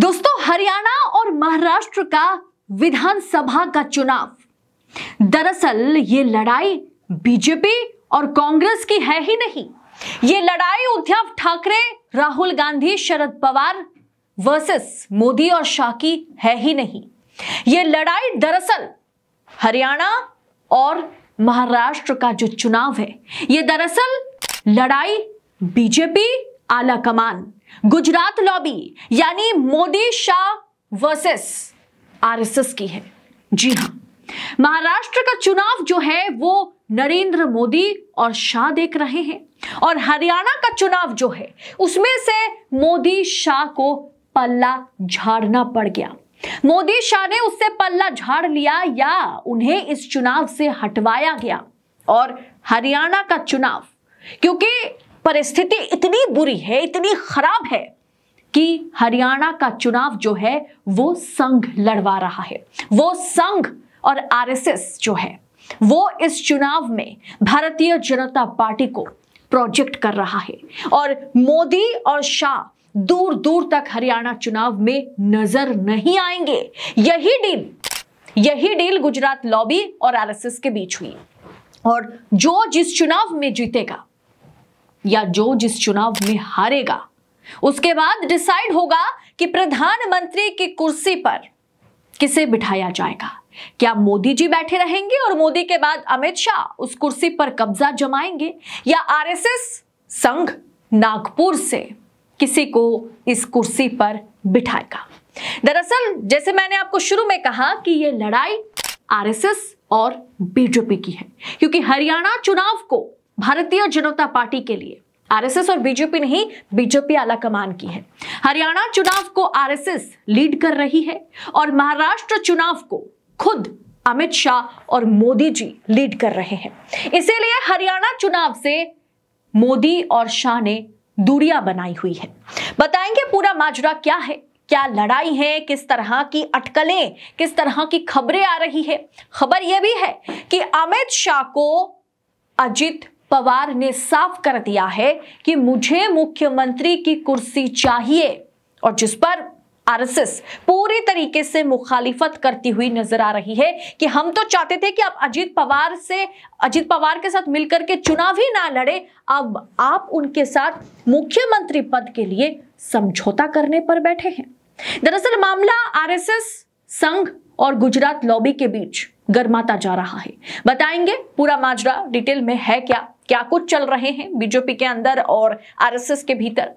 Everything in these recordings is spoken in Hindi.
दोस्तों हरियाणा और महाराष्ट्र का विधानसभा का चुनाव दरअसल ये लड़ाई बीजेपी और कांग्रेस की है ही नहीं ये लड़ाई उद्धव ठाकरे राहुल गांधी शरद पवार वर्सेस मोदी और शाह की है ही नहीं ये लड़ाई दरअसल हरियाणा और महाराष्ट्र का जो चुनाव है ये दरअसल लड़ाई बीजेपी आला कमान गुजरात लॉबी यानी मोदी शाह वर्सेस आरएसएस की है जी हां महाराष्ट्र का चुनाव जो है वो नरेंद्र मोदी और शाह देख रहे हैं और हरियाणा का चुनाव जो है उसमें से मोदी शाह को पल्ला झाड़ना पड़ गया मोदी शाह ने उससे पल्ला झाड़ लिया या उन्हें इस चुनाव से हटवाया गया और हरियाणा का चुनाव क्योंकि परिस्थिति इतनी बुरी है इतनी खराब है कि हरियाणा का चुनाव जो है वो संघ लड़वा रहा है वो संघ और आरएसएस जो है वो इस चुनाव में भारतीय जनता पार्टी को प्रोजेक्ट कर रहा है और मोदी और शाह दूर दूर तक हरियाणा चुनाव में नजर नहीं आएंगे यही डील यही डील गुजरात लॉबी और आरएसएस के बीच हुई और जो जिस चुनाव में जीतेगा या जो जिस चुनाव में हारेगा उसके बाद डिसाइड होगा कि प्रधानमंत्री की कुर्सी पर किसे बिठाया जाएगा क्या मोदी जी बैठे रहेंगे और मोदी के बाद अमित शाह उस कुर्सी पर कब्जा जमाएंगे या आरएसएस संघ नागपुर से किसी को इस कुर्सी पर बिठाएगा दरअसल जैसे मैंने आपको शुरू में कहा कि यह लड़ाई आरएसएस और बीजेपी की है क्योंकि हरियाणा चुनाव को भारतीय जनता पार्टी के लिए आरएसएस और बीजेपी नहीं बीजेपी आला कमान की है हरियाणा चुनाव को आरएसएस लीड कर रही है और महाराष्ट्र चुनाव को खुद अमित शाह और मोदी जी लीड कर रहे हैं इसीलिए हरियाणा चुनाव से मोदी और शाह ने दूरिया बनाई हुई है बताएंगे पूरा माजरा क्या है क्या लड़ाई है किस तरह की अटकलें किस तरह की खबरें आ रही है खबर यह भी है कि अमित शाह को अजित पवार ने साफ कर दिया है कि मुझे मुख्यमंत्री की कुर्सी चाहिए और जिस पर आरएसएस पूरी तरीके से मुखालिफत करती हुई नजर आ रही है कि हम तो चाहते थे कि आप अजीत पवार से अजीत पवार के साथ मिलकर के चुनाव ही ना लड़े अब आप उनके साथ मुख्यमंत्री पद के लिए समझौता करने पर बैठे हैं दरअसल मामला आरएसएस संघ और गुजरात लॉबी के बीच गर्माता जा रहा है बताएंगे पूरा माजरा डिटेल में है क्या क्या कुछ चल रहे हैं बीजेपी के अंदर और आरएसएस के भीतर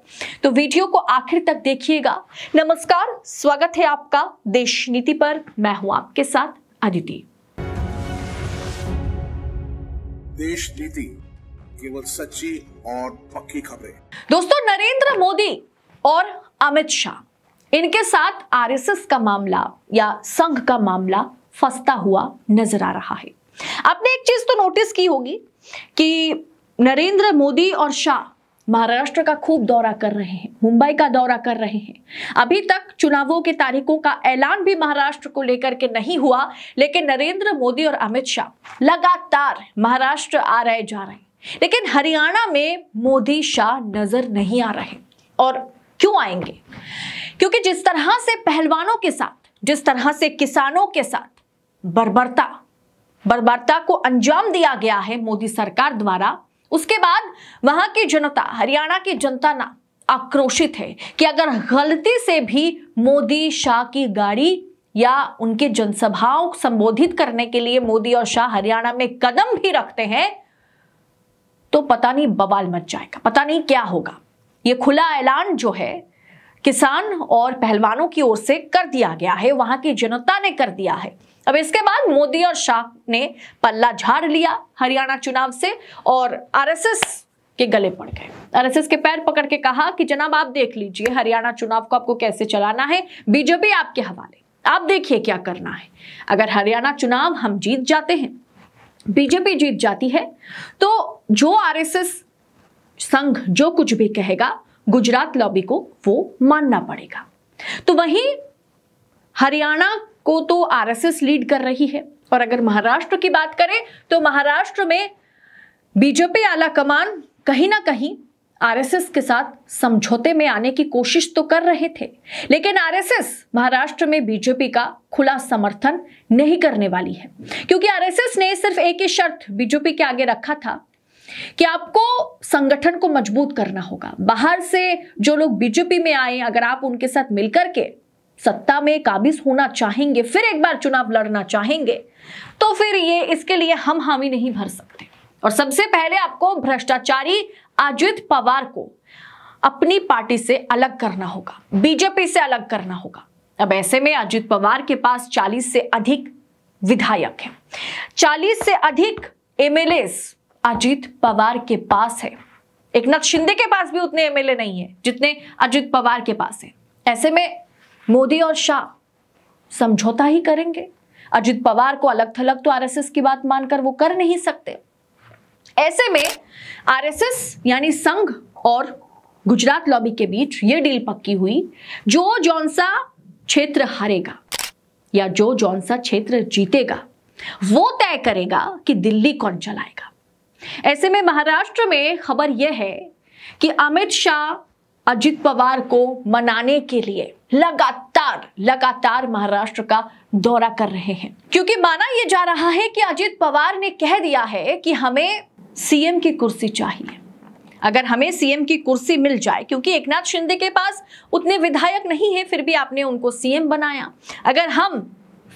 तो वीडियो को आखिर तक देखिएगा नमस्कार स्वागत है आपका देश नीति पर मैं हूं आपके साथ अदिति देश नीति केवल सच्ची और पक्की खबरें दोस्तों नरेंद्र मोदी और अमित शाह इनके साथ आरएसएस का मामला या संघ का मामला फंसता हुआ नजर आ रहा है आपने एक चीज तो नोटिस की होगी कि नरेंद्र मोदी और शाह महाराष्ट्र का खूब दौरा कर रहे हैं मुंबई का दौरा कर रहे हैं अभी तक चुनावों के तारीखों का ऐलान भी महाराष्ट्र को लेकर के नहीं हुआ लेकिन नरेंद्र मोदी और अमित शाह लगातार महाराष्ट्र आ रहे जा रहे हैं लेकिन हरियाणा में मोदी शाह नजर नहीं आ रहे और क्यों आएंगे क्योंकि जिस तरह से पहलवानों के साथ जिस तरह से किसानों के साथ बर्बरता बर्बरता को अंजाम दिया गया है मोदी सरकार द्वारा उसके बाद वहां की जनता हरियाणा की जनता ना आक्रोशित है कि अगर गलती से भी मोदी शाह की गाड़ी या उनके जनसभाओं संबोधित करने के लिए मोदी और शाह हरियाणा में कदम भी रखते हैं तो पता नहीं बवाल मच जाएगा पता नहीं क्या होगा ये खुला ऐलान जो है किसान और पहलवानों की ओर से कर दिया गया है वहां की जनता ने कर दिया है अब इसके बाद मोदी और शाह ने पल्ला झाड़ लिया हरियाणा चुनाव से और आरएसएस के गले पड़ गए आरएसएस के पैर पकड़ के कहा कि जनाब आप देख लीजिए हरियाणा चुनाव को आपको कैसे चलाना है बीजेपी आपके हवाले आप देखिए क्या करना है अगर हरियाणा चुनाव हम जीत जाते हैं बीजेपी जीत जाती है तो जो आरएसएस संघ जो कुछ भी कहेगा गुजरात लॉबी को वो मानना पड़ेगा तो वहीं हरियाणा को तो आरएसएस लीड कर रही है और अगर महाराष्ट्र की बात करें तो महाराष्ट्र में बीजेपी आला कमान कहीं ना कहीं आरएसएस के साथ समझौते में आने की कोशिश तो कर रहे थे लेकिन आरएसएस महाराष्ट्र में बीजेपी का खुला समर्थन नहीं करने वाली है क्योंकि आरएसएस ने सिर्फ एक ही शर्त बीजेपी के आगे रखा था कि आपको संगठन को मजबूत करना होगा बाहर से जो लोग बीजेपी में आए अगर आप उनके साथ मिलकर के सत्ता में काबिज होना चाहेंगे फिर एक बार चुनाव लड़ना चाहेंगे तो फिर ये इसके लिए हम हामी नहीं भर सकते और सबसे पहले आपको भ्रष्टाचारी अजित पवार को अपनी पार्टी से अलग करना होगा बीजेपी से अलग करना होगा अब ऐसे में अजित पवार के पास 40 से अधिक विधायक हैं 40 से अधिक एमएलए अजित पवार के पास है एक नाथ शिंदे के पास भी उतने एमएलए नहीं है जितने अजित पवार के पास है ऐसे में मोदी और शाह समझौता ही करेंगे अजित पवार को अलग थलग तो आरएसएस की बात मानकर वो कर नहीं सकते ऐसे में आरएसएस यानी संघ और गुजरात लॉबी के बीच ये डील पक्की हुई जो जौन क्षेत्र हारेगा या जो जौन क्षेत्र जीतेगा वो तय करेगा कि दिल्ली कौन चलाएगा ऐसे में महाराष्ट्र में खबर यह है कि अमित शाह अजित पवार को मनाने के लिए लगातार लगातार महाराष्ट्र का दौरा कर रहे हैं क्योंकि माना यह जा रहा है कि अजित पवार ने कह दिया है कि हमें सीएम की कुर्सी चाहिए अगर हमें सीएम की कुर्सी मिल जाए क्योंकि एकनाथ शिंदे के पास उतने विधायक नहीं है फिर भी आपने उनको सीएम बनाया अगर हम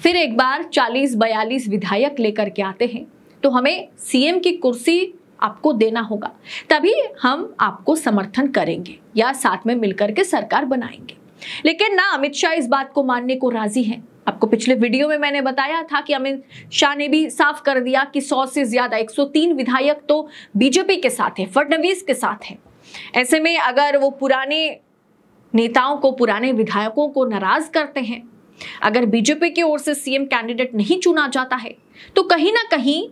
फिर एक बार 40-42 विधायक लेकर के आते हैं तो हमें सीएम की कुर्सी आपको देना होगा तभी हम आपको समर्थन करेंगे या साथ में मिलकर के सरकार बनाएंगे लेकिन ना अमित शाह इस बात को मानने को राजी हैं आपको पिछले वीडियो में मैंने बताया था कि अमित शाह ने भी साफ कर दिया कि 100 से ज्यादा 103 विधायक तो बीजेपी के साथ है फडणवीस के साथ है ऐसे में अगर वो पुराने नेताओं को पुराने विधायकों को नाराज करते हैं अगर बीजेपी की ओर से सीएम कैंडिडेट नहीं चुना जाता है तो कहीं ना कहीं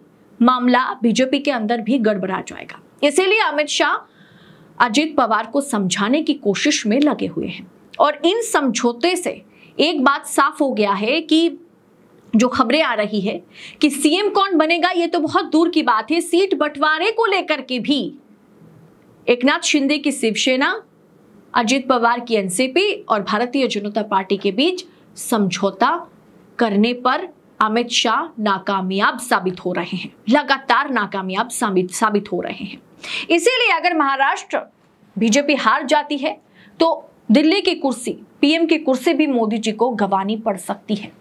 मामला बीजेपी के अंदर भी गड़बड़ा जाएगा इसीलिए अमित शाह अजीत पवार को समझाने की कोशिश में लगे हुए हैं और इन समझौते से एक बात साफ हो गया है कि जो खबरें आ रही है कि सीएम कौन बनेगा ये तो बहुत दूर की बात है सीट बंटवारे को लेकर के भी एक नाथ शिंदे की शिवसेना अजित पवार की एनसीपी और भारतीय जनता पार्टी के बीच समझौता करने पर अमित शाह नाकामयाब साबित हो रहे हैं लगातार नाकामयाब साबित साबित हो रहे हैं इसीलिए अगर महाराष्ट्र बीजेपी हार जाती है तो दिल्ली की कुर्सी पीएम की कुर्सी भी मोदी जी को गंवानी पड़ सकती है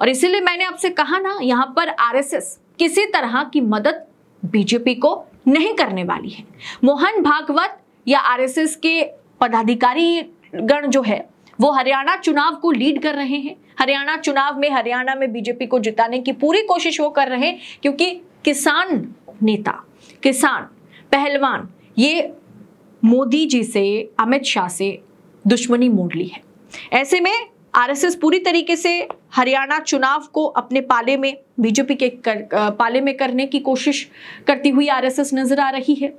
और इसीलिए मैंने आपसे कहा ना यहाँ पर आरएसएस किसी तरह की मदद बीजेपी को नहीं करने वाली है मोहन भागवत या आरएसएस के पदाधिकारी गण जो है वो हरियाणा चुनाव को लीड कर रहे हैं हरियाणा चुनाव में हरियाणा में बीजेपी को जिताने की पूरी कोशिश वो कर रहे हैं क्योंकि किसान नेता किसान पहलवान ये मोदी जी से अमित शाह से दुश्मनी मोड़ ली है ऐसे में आरएसएस पूरी तरीके से हरियाणा चुनाव को अपने पाले में बीजेपी के कर, पाले में करने की कोशिश करती हुई आरएसएस नजर आ रही है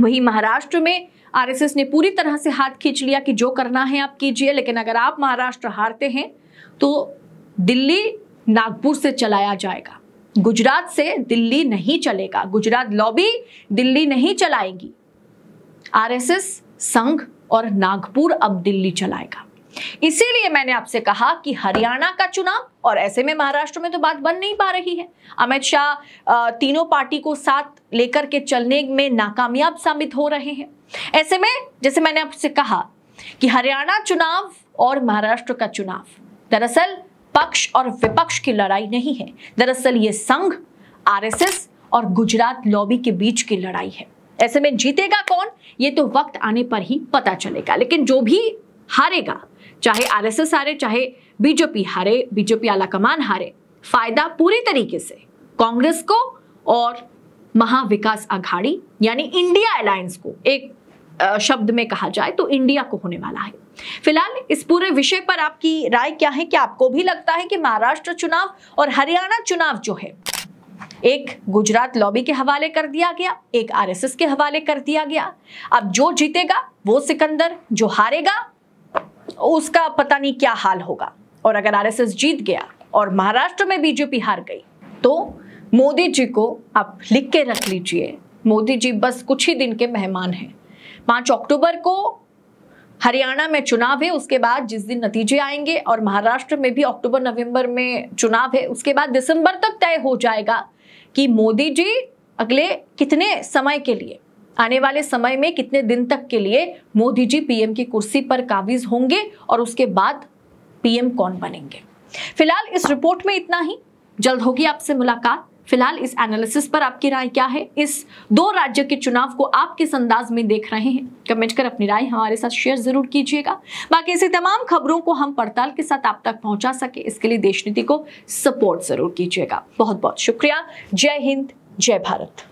वहीं महाराष्ट्र में आरएसएस ने पूरी तरह से हाथ खींच लिया कि जो करना है आप कीजिए लेकिन अगर आप महाराष्ट्र हारते हैं तो दिल्ली नागपुर से चलाया जाएगा गुजरात से दिल्ली नहीं चलेगा गुजरात लॉबी दिल्ली नहीं चलाएगी आरएसएस संघ और नागपुर अब दिल्ली चलाएगा इसीलिए मैंने आपसे कहा कि हरियाणा का चुनाव और ऐसे में महाराष्ट्र में तो बात बन नहीं पा रही है अमित शाह तीनों पार्टी को साथ लेकर के चलने में नाकामयाब साबित हो रहे हैं ऐसे में जैसे मैंने आपसे कहा कि हरियाणा चुनाव और महाराष्ट्र का चुनाव दरअसल पक्ष और विपक्ष की लड़ाई नहीं है दरअसल ये संघ आरएसएस और गुजरात लॉबी के बीच की लड़ाई है ऐसे में जीतेगा कौन ये तो वक्त आने पर ही पता चलेगा लेकिन जो भी हारेगा चाहे आरएसएस हारे चाहे बीजेपी हारे बीजेपी आला कमान हारे फायदा पूरी तरीके से कांग्रेस को और महाविकास आघाड़ी यानी इंडिया अलायंस को एक शब्द में कहा जाए तो इंडिया को होने वाला है फिलहाल इस पूरे विषय पर आपकी राय क्या है क्या आपको भी लगता है कि महाराष्ट्र चुनाव और हरियाणा चुनाव जो है एक गुजरात लॉबी के हवाले कर दिया गया एक आरएसएस के हवाले कर दिया गया अब जो जीतेगा वो सिकंदर जो हारेगा उसका पता नहीं क्या हाल होगा और अगर आरएसएस जीत गया और महाराष्ट्र में बीजेपी हार गई तो मोदी जी को आप लिख के रख लीजिए मोदी जी बस कुछ ही दिन के मेहमान हैं पाँच अक्टूबर को हरियाणा में चुनाव है उसके बाद जिस दिन नतीजे आएंगे और महाराष्ट्र में भी अक्टूबर नवंबर में चुनाव है उसके बाद दिसंबर तक तय हो जाएगा कि मोदी जी अगले कितने समय के लिए आने वाले समय में कितने दिन तक के लिए मोदी जी पीएम की कुर्सी पर काबिज होंगे और उसके बाद पीएम कौन बनेंगे फिलहाल इस रिपोर्ट में इतना ही जल्द होगी आपसे मुलाकात फिलहाल इस एनालिसिस पर आपकी राय क्या है इस दो राज्य के चुनाव को आप किस अंदाज में देख रहे हैं कमेंट कर अपनी राय हमारे साथ शेयर जरूर कीजिएगा बाकी ऐसी तमाम खबरों को हम पड़ताल के साथ आप तक पहुंचा सके इसके लिए देश नीति को सपोर्ट जरूर कीजिएगा बहुत बहुत शुक्रिया जय हिंद जय भारत